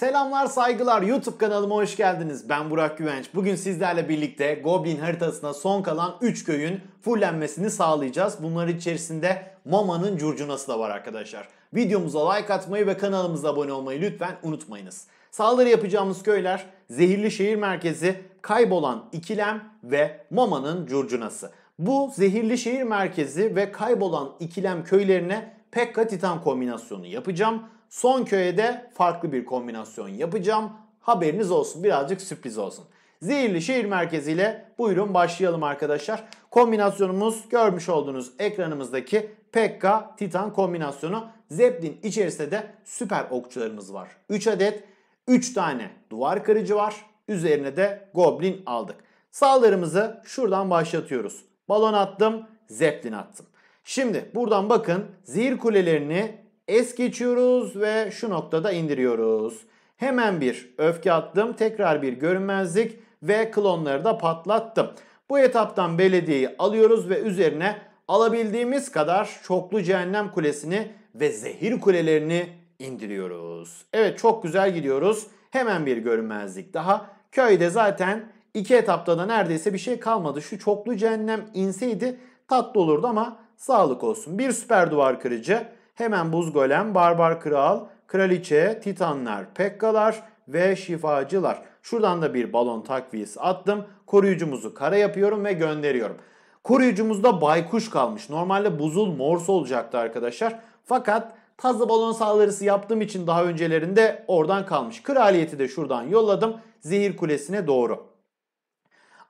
Selamlar saygılar YouTube kanalıma hoş geldiniz. Ben Burak Güvenç. Bugün sizlerle birlikte Goblin haritasına son kalan 3 köyün fullenmesini sağlayacağız. Bunlar içerisinde Mama'nın curcunası da var arkadaşlar. Videomuza like atmayı ve kanalımıza abone olmayı lütfen unutmayınız. Saldırı yapacağımız köyler Zehirli Şehir Merkezi, Kaybolan İkilem ve Mama'nın curcunası. Bu Zehirli Şehir Merkezi ve Kaybolan İkilem köylerine Pekka Titan kombinasyonu yapacağım Son köye de farklı bir kombinasyon yapacağım. Haberiniz olsun birazcık sürpriz olsun. Zehirli şehir merkeziyle buyurun başlayalım arkadaşlar. Kombinasyonumuz görmüş olduğunuz ekranımızdaki Pekka Titan kombinasyonu. Zeppelin içerisinde de süper okçularımız var. 3 adet 3 tane duvar kırıcı var. Üzerine de Goblin aldık. Saldırımızı şuradan başlatıyoruz. Balon attım, Zeppelin attım. Şimdi buradan bakın zehir kulelerini es geçiyoruz ve şu noktada indiriyoruz. Hemen bir öfke attım. Tekrar bir görünmezlik ve klonları da patlattım. Bu etaptan belediyeyi alıyoruz ve üzerine alabildiğimiz kadar çoklu cehennem kulesini ve zehir kulelerini indiriyoruz. Evet çok güzel gidiyoruz. Hemen bir görünmezlik daha. Köyde zaten iki etapta da neredeyse bir şey kalmadı. Şu çoklu cehennem inseydi tatlı olurdu ama sağlık olsun. Bir süper duvar kırıcı Hemen buz golem, barbar kral, kraliçe, titanlar, pekkalar ve şifacılar. Şuradan da bir balon takviyesi attım. Koruyucumuzu kara yapıyorum ve gönderiyorum. Koruyucumuzda baykuş kalmış. Normalde buzul morse olacaktı arkadaşlar. Fakat Tazla balon saldırısı yaptığım için daha öncelerinde oradan kalmış. Kraliyeti de şuradan yolladım. Zehir kulesine doğru.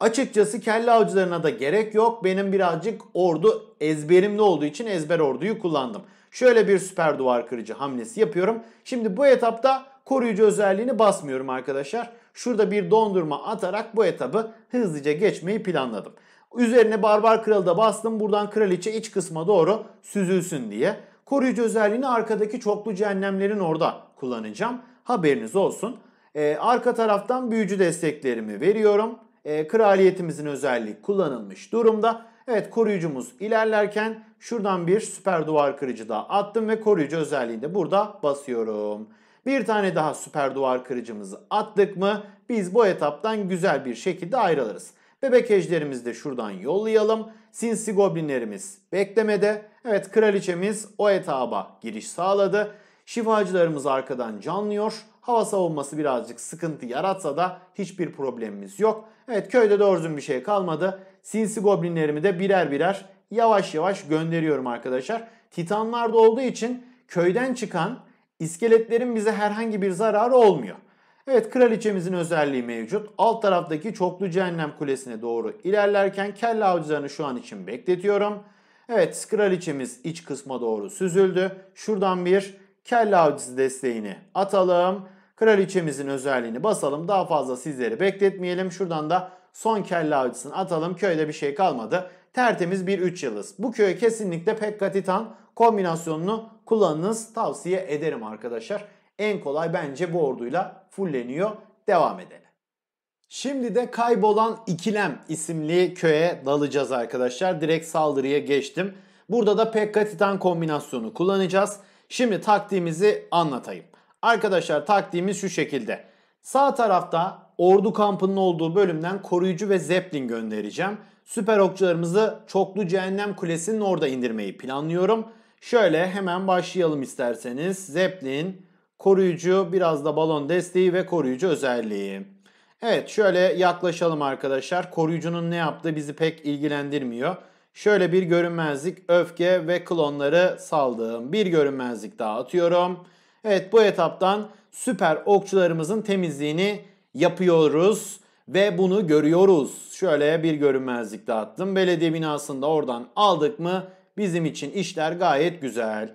Açıkçası kelle avcılarına da gerek yok. Benim birazcık ordu ezberimli olduğu için ezber orduyu kullandım. Şöyle bir süper duvar kırıcı hamlesi yapıyorum. Şimdi bu etapta koruyucu özelliğini basmıyorum arkadaşlar. Şurada bir dondurma atarak bu etabı hızlıca geçmeyi planladım. Üzerine barbar kralı da bastım. Buradan kraliçe iç kısma doğru süzülsün diye. Koruyucu özelliğini arkadaki çoklu cehennemlerin orada kullanacağım. Haberiniz olsun. Ee, arka taraftan büyücü desteklerimi veriyorum. E, kraliyetimizin özelliği kullanılmış durumda. Evet koruyucumuz ilerlerken şuradan bir süper duvar kırıcı daha attım ve koruyucu özelliğinde burada basıyorum. Bir tane daha süper duvar kırıcımızı attık mı biz bu etaptan güzel bir şekilde ayrılırız. Bebek ejderimizi de şuradan yollayalım. Sinsi goblinlerimiz beklemede. Evet kraliçemiz o etaba giriş sağladı. Şifacılarımız arkadan canlıyor. Hava savunması birazcık sıkıntı yaratsa da hiçbir problemimiz yok. Evet köyde doğrudun bir şey kalmadı. Sinsi goblinlerimi de birer birer yavaş yavaş gönderiyorum arkadaşlar. Titanlarda olduğu için köyden çıkan iskeletlerin bize herhangi bir zararı olmuyor. Evet kraliçemizin özelliği mevcut. Alt taraftaki çoklu cehennem kulesine doğru ilerlerken kelle avcılarını şu an için bekletiyorum. Evet kraliçemiz iç kısma doğru süzüldü. Şuradan bir kelle avcısı desteğini atalım. Kraliçemizin özelliğini basalım. Daha fazla sizleri bekletmeyelim. Şuradan da son kelle avcısını atalım. Köyde bir şey kalmadı. Tertemiz bir 3 yıldız. Bu köye kesinlikle Pekka Titan kombinasyonunu kullanınız. Tavsiye ederim arkadaşlar. En kolay bence bu orduyla fulleniyor. Devam edelim. Şimdi de kaybolan ikilem isimli köye dalacağız arkadaşlar. Direkt saldırıya geçtim. Burada da Pekka Titan kombinasyonu kullanacağız. Şimdi taktiğimizi anlatayım. Arkadaşlar taktiğimiz şu şekilde. Sağ tarafta ordu kampının olduğu bölümden koruyucu ve zeplin göndereceğim. Süper okçularımızı çoklu cehennem kulesinin orada indirmeyi planlıyorum. Şöyle hemen başlayalım isterseniz. Zeplin, koruyucu, biraz da balon desteği ve koruyucu özelliği. Evet şöyle yaklaşalım arkadaşlar. Koruyucunun ne yaptığı bizi pek ilgilendirmiyor. Şöyle bir görünmezlik öfke ve klonları saldığım Bir görünmezlik daha atıyorum. Evet bu etaptan süper okçularımızın temizliğini yapıyoruz ve bunu görüyoruz. Şöyle bir görünmezlik daha attım. Belediye binasında oradan aldık mı bizim için işler gayet güzel.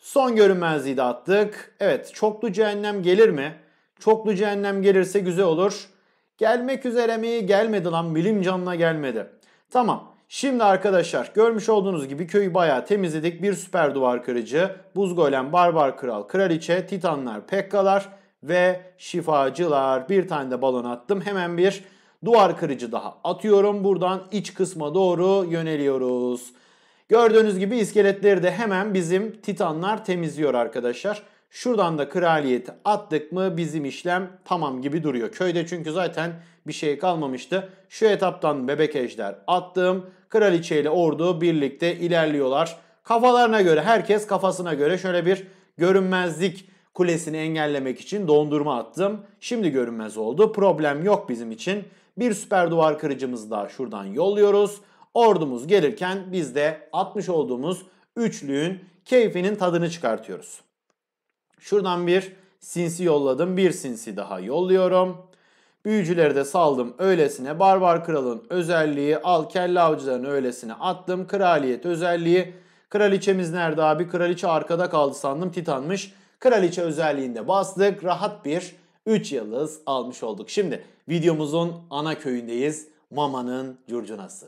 Son görünmezliği de attık. Evet çoklu cehennem gelir mi? Çoklu cehennem gelirse güzel olur. Gelmek üzere mi? Gelmedi lan bilim canına gelmedi. Tamam Şimdi arkadaşlar görmüş olduğunuz gibi köyü bayağı temizledik. Bir süper duvar kırıcı, buz golem, barbar kral, kraliçe, titanlar, pekkalar ve şifacılar. Bir tane de balon attım. Hemen bir duvar kırıcı daha atıyorum. Buradan iç kısma doğru yöneliyoruz. Gördüğünüz gibi iskeletleri de hemen bizim titanlar temizliyor arkadaşlar. Şuradan da kraliyeti attık mı bizim işlem tamam gibi duruyor. Köyde çünkü zaten bir şey kalmamıştı. Şu etaptan bebek ejder attım. Kraliçe ile ordu birlikte ilerliyorlar. Kafalarına göre herkes kafasına göre şöyle bir görünmezlik kulesini engellemek için dondurma attım. Şimdi görünmez oldu. Problem yok bizim için. Bir süper duvar kırıcımızı da şuradan yolluyoruz. Ordumuz gelirken biz de atmış olduğumuz üçlüğün keyfinin tadını çıkartıyoruz. Şuradan bir sinsi yolladım. Bir sinsi daha yolluyorum. Büyücüleri de saldım öylesine. Barbar kralın özelliği al kelle avcıların öylesine attım. Kraliyet özelliği. Kraliçemiz nerede abi? Kraliçe arkada kaldı sandım titanmış. Kraliçe özelliğinde bastık. Rahat bir 3 yıldız almış olduk. Şimdi videomuzun ana köyündeyiz. Mama'nın curcunası.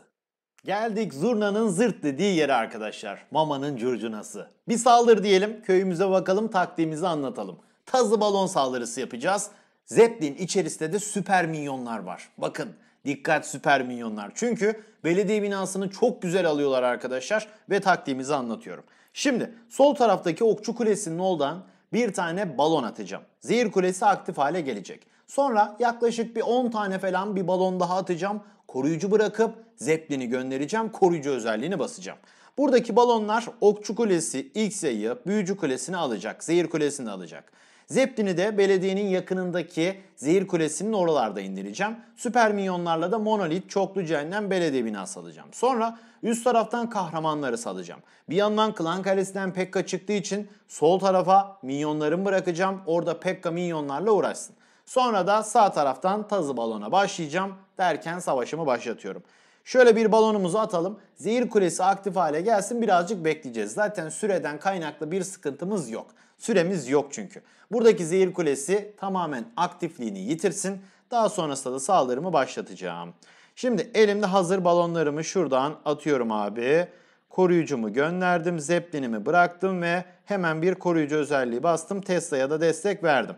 Geldik zurnanın zırt dediği yere arkadaşlar. Mama'nın curcunası. Bir saldır diyelim köyümüze bakalım taktiğimizi anlatalım. Tazı balon saldırısı yapacağız. Zeppelin içerisinde de süper minyonlar var. Bakın dikkat süper minyonlar. Çünkü belediye binasını çok güzel alıyorlar arkadaşlar ve taktiğimizi anlatıyorum. Şimdi sol taraftaki okçu kulesinin oldan bir tane balon atacağım. Zehir kulesi aktif hale gelecek. Sonra yaklaşık bir 10 tane falan bir balon daha atacağım. Koruyucu bırakıp zeplini göndereceğim. Koruyucu özelliğini basacağım. Buradaki balonlar okçu kulesi X'e büyücü kulesini alacak. Zehir kulesini alacak. Zeppelin'i de belediyenin yakınındaki Zehir Kulesi'nin oralarda indireceğim. Süper Minyonlarla da Monolit Çoklu Cehennem Belediye Binası alacağım. Sonra üst taraftan kahramanları salacağım. Bir yandan Klan Kalesi'den Pekka çıktığı için sol tarafa minyonlarımı bırakacağım. Orada Pekka minyonlarla uğraşsın. Sonra da sağ taraftan tazı balona başlayacağım derken savaşımı başlatıyorum. Şöyle bir balonumuzu atalım. Zehir kulesi aktif hale gelsin birazcık bekleyeceğiz. Zaten süreden kaynaklı bir sıkıntımız yok. Süremiz yok çünkü. Buradaki zehir kulesi tamamen aktifliğini yitirsin. Daha sonrasında da saldırımı başlatacağım. Şimdi elimde hazır balonlarımı şuradan atıyorum abi. Koruyucumu gönderdim, zeplinimi bıraktım ve hemen bir koruyucu özelliği bastım. Tesla'ya da destek verdim.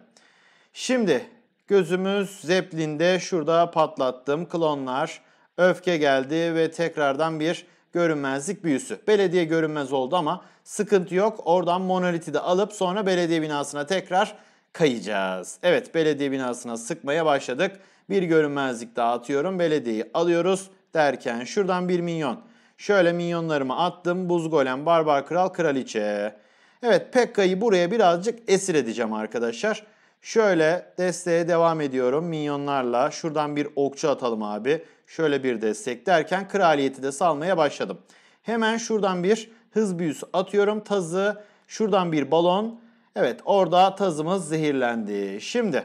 Şimdi gözümüz zeplinde şurada patlattım. Klonlar öfke geldi ve tekrardan bir görünmezlik büyüsü. Belediye görünmez oldu ama sıkıntı yok. Oradan monoliti de alıp sonra belediye binasına tekrar kayacağız. Evet belediye binasına sıkmaya başladık. Bir görünmezlik daha atıyorum. Belediyeyi alıyoruz derken şuradan bir minyon. Şöyle minyonlarımı attım. Buz golem, barbar kral, kraliçe. Evet Pekka'yı buraya birazcık esir edeceğim arkadaşlar. Şöyle desteğe devam ediyorum minyonlarla. Şuradan bir okçu atalım abi. Şöyle bir destek derken kraliyeti de salmaya başladım. Hemen şuradan bir hız büyüsü atıyorum tazı. Şuradan bir balon. Evet orada tazımız zehirlendi. Şimdi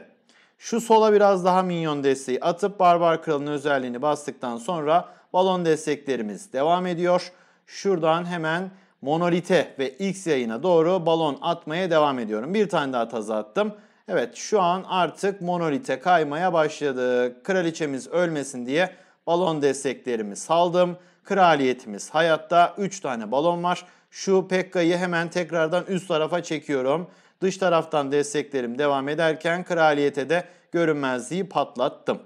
şu sola biraz daha minyon desteği atıp barbar kralın özelliğini bastıktan sonra balon desteklerimiz devam ediyor. Şuradan hemen monolite ve X yayına doğru balon atmaya devam ediyorum. Bir tane daha tazı attım. Evet şu an artık monolite kaymaya başladı. Kraliçemiz ölmesin diye balon desteklerimi saldım. Kraliyetimiz hayatta 3 tane balon var. Şu Pekka'yı hemen tekrardan üst tarafa çekiyorum. Dış taraftan desteklerim devam ederken kraliyete de görünmezliği patlattım.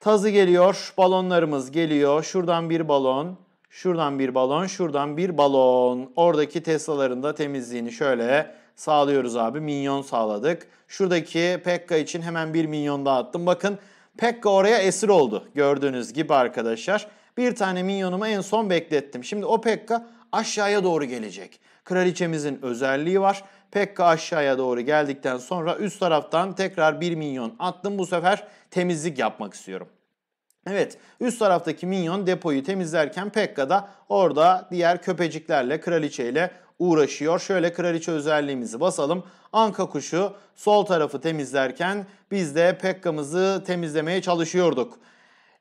Tazı geliyor, balonlarımız geliyor. Şuradan bir balon, şuradan bir balon, şuradan bir balon. Oradaki Tesla'ların da temizliğini şöyle sağlıyoruz abi. Minyon sağladık. Şuradaki Pekka için hemen bir minyon daha attım. Bakın Pekka oraya esir oldu gördüğünüz gibi arkadaşlar. Bir tane minyonumu en son beklettim. Şimdi o Pekka aşağıya doğru gelecek. Kraliçemizin özelliği var. Pekka aşağıya doğru geldikten sonra üst taraftan tekrar bir minyon attım. Bu sefer temizlik yapmak istiyorum. Evet üst taraftaki minyon depoyu temizlerken Pekka da orada diğer köpeciklerle kraliçeyle uğraşıyor. Şöyle kraliçe özelliğimizi basalım. Anka kuşu sol tarafı temizlerken biz de Pekka'mızı temizlemeye çalışıyorduk.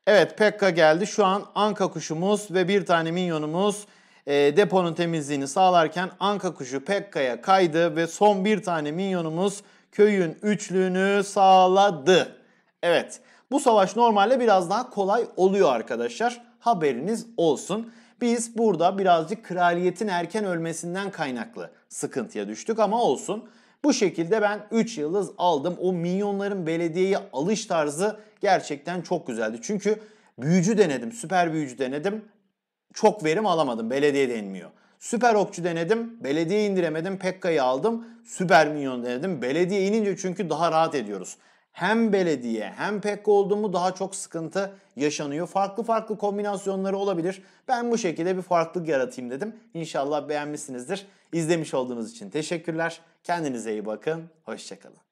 Evet Pekka geldi. Şu an Anka kuşumuz ve bir tane minyonumuz e, deponun temizliğini sağlarken Anka kuşu Pekka'ya kaydı ve son bir tane minyonumuz köyün üçlüğünü sağladı. Evet bu savaş normalde biraz daha kolay oluyor arkadaşlar. Haberiniz olsun. Biz burada birazcık kraliyetin erken ölmesinden kaynaklı sıkıntıya düştük ama olsun. Bu şekilde ben 3 yıldız aldım. O minyonların belediyeye alış tarzı gerçekten çok güzeldi. Çünkü büyücü denedim, süper büyücü denedim. Çok verim alamadım, belediye denmiyor. Süper okçu denedim, belediye indiremedim, Pekka'yı aldım. Süper minyon denedim, belediye inince çünkü daha rahat ediyoruz hem belediye hem pek oldu mu daha çok sıkıntı yaşanıyor. Farklı farklı kombinasyonları olabilir. Ben bu şekilde bir farklılık yaratayım dedim. İnşallah beğenmişsinizdir. İzlemiş olduğunuz için teşekkürler. Kendinize iyi bakın. Hoşçakalın.